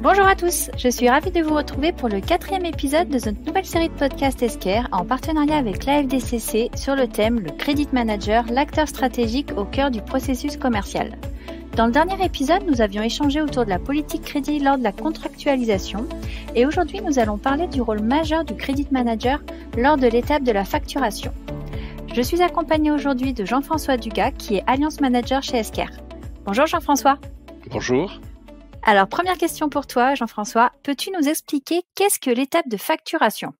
Bonjour à tous, je suis ravie de vous retrouver pour le quatrième épisode de notre nouvelle série de podcasts Esquerre en partenariat avec l'AFDCC sur le thème Le Credit Manager, l'acteur stratégique au cœur du processus commercial. Dans le dernier épisode, nous avions échangé autour de la politique crédit lors de la contractualisation et aujourd'hui nous allons parler du rôle majeur du Credit Manager lors de l'étape de la facturation. Je suis accompagnée aujourd'hui de Jean-François Dugas qui est Alliance Manager chez Esquerre. Bonjour Jean-François. Bonjour. Alors, première question pour toi, Jean-François. Peux-tu nous expliquer qu'est-ce que l'étape de facturation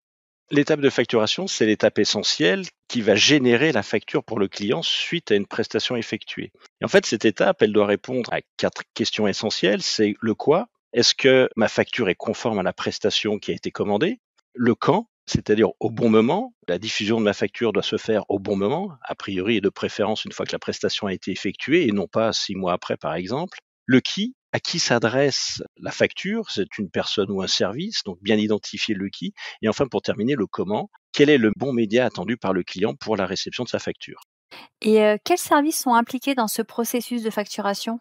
L'étape de facturation, c'est l'étape essentielle qui va générer la facture pour le client suite à une prestation effectuée. en fait, cette étape, elle doit répondre à quatre questions essentielles. C'est le quoi Est-ce que ma facture est conforme à la prestation qui a été commandée Le quand c'est-à-dire au bon moment. La diffusion de ma facture doit se faire au bon moment, a priori et de préférence une fois que la prestation a été effectuée et non pas six mois après, par exemple. Le qui, à qui s'adresse la facture, c'est une personne ou un service, donc bien identifier le qui, et enfin pour terminer le comment, quel est le bon média attendu par le client pour la réception de sa facture. Et euh, quels services sont impliqués dans ce processus de facturation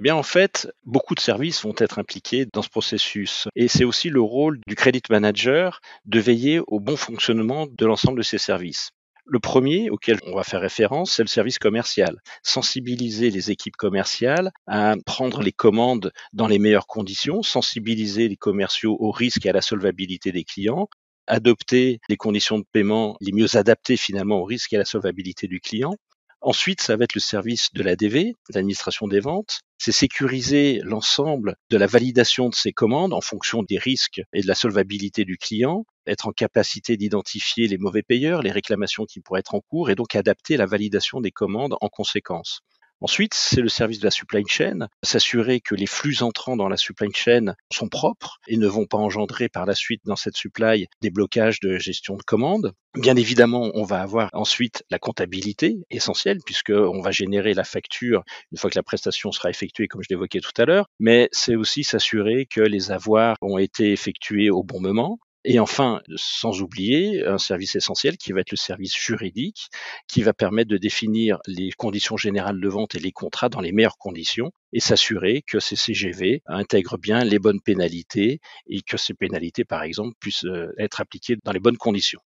eh bien, en fait, beaucoup de services vont être impliqués dans ce processus. Et c'est aussi le rôle du credit manager de veiller au bon fonctionnement de l'ensemble de ces services. Le premier auquel on va faire référence, c'est le service commercial. Sensibiliser les équipes commerciales à prendre les commandes dans les meilleures conditions, sensibiliser les commerciaux au risque et à la solvabilité des clients, adopter les conditions de paiement les mieux adaptées finalement au risques et à la solvabilité du client. Ensuite, ça va être le service de l'ADV, l'administration des ventes. C'est sécuriser l'ensemble de la validation de ces commandes en fonction des risques et de la solvabilité du client être en capacité d'identifier les mauvais payeurs, les réclamations qui pourraient être en cours et donc adapter la validation des commandes en conséquence. Ensuite, c'est le service de la supply chain, s'assurer que les flux entrants dans la supply chain sont propres et ne vont pas engendrer par la suite dans cette supply des blocages de gestion de commandes. Bien évidemment, on va avoir ensuite la comptabilité essentielle puisqu'on va générer la facture une fois que la prestation sera effectuée comme je l'évoquais tout à l'heure, mais c'est aussi s'assurer que les avoirs ont été effectués au bon moment, et enfin, sans oublier un service essentiel qui va être le service juridique, qui va permettre de définir les conditions générales de vente et les contrats dans les meilleures conditions et s'assurer que ces CGV intègrent bien les bonnes pénalités et que ces pénalités, par exemple, puissent euh, être appliquées dans les bonnes conditions.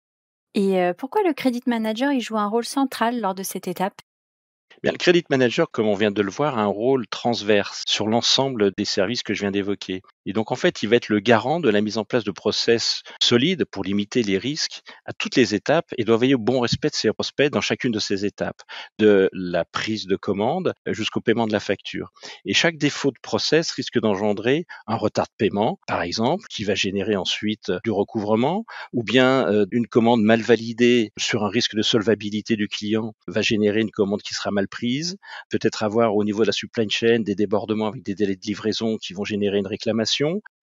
Et euh, pourquoi le Credit Manager y joue un rôle central lors de cette étape eh Bien, le Credit Manager, comme on vient de le voir, a un rôle transverse sur l'ensemble des services que je viens d'évoquer. Et donc, en fait, il va être le garant de la mise en place de process solides pour limiter les risques à toutes les étapes et doit veiller au bon respect de ses prospects dans chacune de ces étapes, de la prise de commande jusqu'au paiement de la facture. Et chaque défaut de process risque d'engendrer un retard de paiement, par exemple, qui va générer ensuite euh, du recouvrement, ou bien euh, une commande mal validée sur un risque de solvabilité du client va générer une commande qui sera mal prise, peut-être avoir au niveau de la supply chain des débordements avec des délais de livraison qui vont générer une réclamation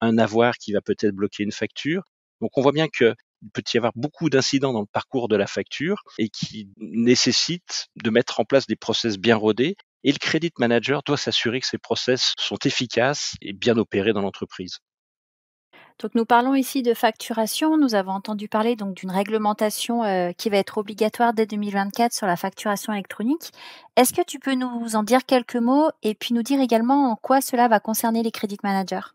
un avoir qui va peut-être bloquer une facture. Donc on voit bien que peut y avoir beaucoup d'incidents dans le parcours de la facture et qui nécessitent de mettre en place des process bien rodés. Et le credit manager doit s'assurer que ces process sont efficaces et bien opérés dans l'entreprise. Donc nous parlons ici de facturation. Nous avons entendu parler donc d'une réglementation euh, qui va être obligatoire dès 2024 sur la facturation électronique. Est-ce que tu peux nous en dire quelques mots et puis nous dire également en quoi cela va concerner les credit managers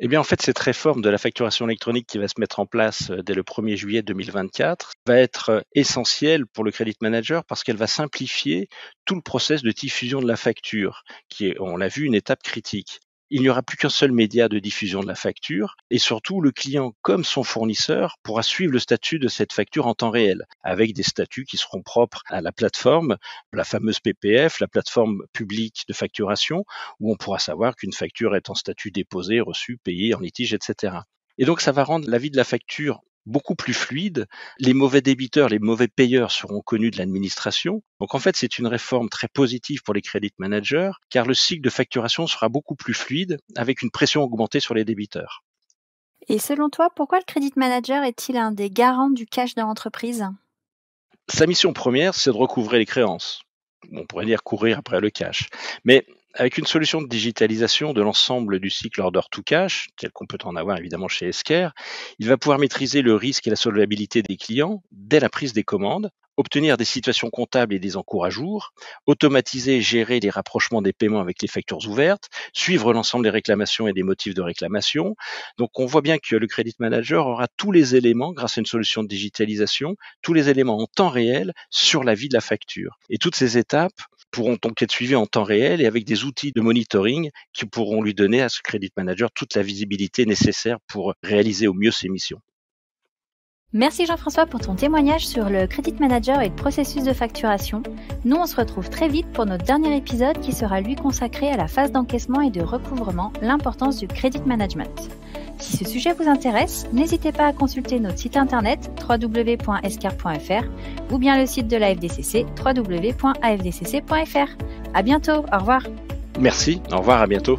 eh bien, en fait, cette réforme de la facturation électronique qui va se mettre en place euh, dès le 1er juillet 2024 va être euh, essentielle pour le Credit Manager parce qu'elle va simplifier tout le process de diffusion de la facture, qui est, on l'a vu, une étape critique il n'y aura plus qu'un seul média de diffusion de la facture et surtout le client comme son fournisseur pourra suivre le statut de cette facture en temps réel avec des statuts qui seront propres à la plateforme, la fameuse PPF, la plateforme publique de facturation où on pourra savoir qu'une facture est en statut déposé, reçu, payé, en litige, etc. Et donc ça va rendre la vie de la facture beaucoup plus fluide. Les mauvais débiteurs, les mauvais payeurs seront connus de l'administration. Donc en fait, c'est une réforme très positive pour les credit managers, car le cycle de facturation sera beaucoup plus fluide, avec une pression augmentée sur les débiteurs. Et selon toi, pourquoi le credit manager est-il un des garants du cash de l'entreprise Sa mission première, c'est de recouvrer les créances on pourrait dire courir après le cash. Mais avec une solution de digitalisation de l'ensemble du cycle order to cash, tel qu'on peut en avoir évidemment chez Esker, il va pouvoir maîtriser le risque et la solvabilité des clients dès la prise des commandes, obtenir des situations comptables et des encours à jour, automatiser et gérer les rapprochements des paiements avec les factures ouvertes, suivre l'ensemble des réclamations et des motifs de réclamation. Donc on voit bien que le Credit Manager aura tous les éléments, grâce à une solution de digitalisation, tous les éléments en temps réel sur la vie de la facture. Et toutes ces étapes pourront donc être suivis en temps réel et avec des outils de monitoring qui pourront lui donner à ce credit manager toute la visibilité nécessaire pour réaliser au mieux ses missions. Merci Jean-François pour ton témoignage sur le Credit Manager et le processus de facturation. Nous, on se retrouve très vite pour notre dernier épisode qui sera lui consacré à la phase d'encaissement et de recouvrement, l'importance du Credit Management. Si ce sujet vous intéresse, n'hésitez pas à consulter notre site internet www.escar.fr ou bien le site de l'AFDCC www.afdcc.fr. À bientôt, au revoir. Merci, au revoir, à bientôt.